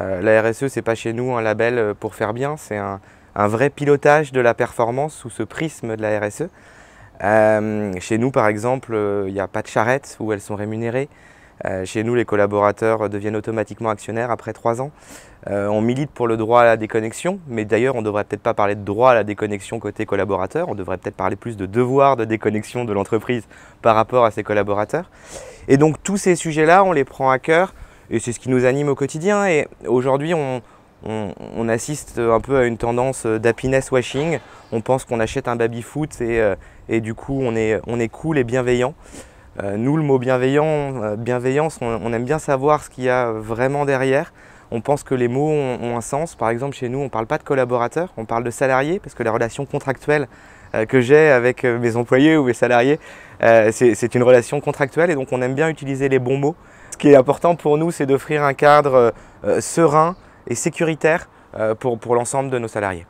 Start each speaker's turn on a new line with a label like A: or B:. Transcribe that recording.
A: Euh, la RSE, c'est pas chez nous un label euh, pour faire bien, c'est un, vrai pilotage de la performance sous ce prisme de la RSE. Euh, chez nous, par exemple, il n'y a pas de charrette où elles sont rémunérées. chez nous, les collaborateurs deviennent automatiquement actionnaires après trois ans. on milite pour le droit à la déconnexion, mais d'ailleurs, on ne devrait peut-être pas parler de droit à la déconnexion côté collaborateur, on devrait peut-être parler plus de devoir de déconnexion de l'entreprise par rapport à ses collaborateurs. Et donc, tous ces sujets-là, on les prend à cœur et c'est ce qui nous anime au quotidien. Et aujourd'hui, on, assiste un peu à une tendance d'happiness washing. On pense qu'on achète un baby-foot euh, et, du coup, on est, cool et bienveillant. Euh, nous, le mot bienveillant, euh, bienveillance, on, aime bien savoir ce qu'il y a vraiment derrière. On pense que les mots ont, un sens. Par exemple, chez nous, on ne parle pas de collaborateur, on parle de salarié, parce que la relation contractuelle que j'ai avec mes employés ou mes salariés, c'est une relation contractuelle et donc on aime bien utiliser les bons mots. Ce qui est important pour nous, c'est d'offrir un cadre euh, serein et sécuritaire euh, pour l'ensemble de nos salariés.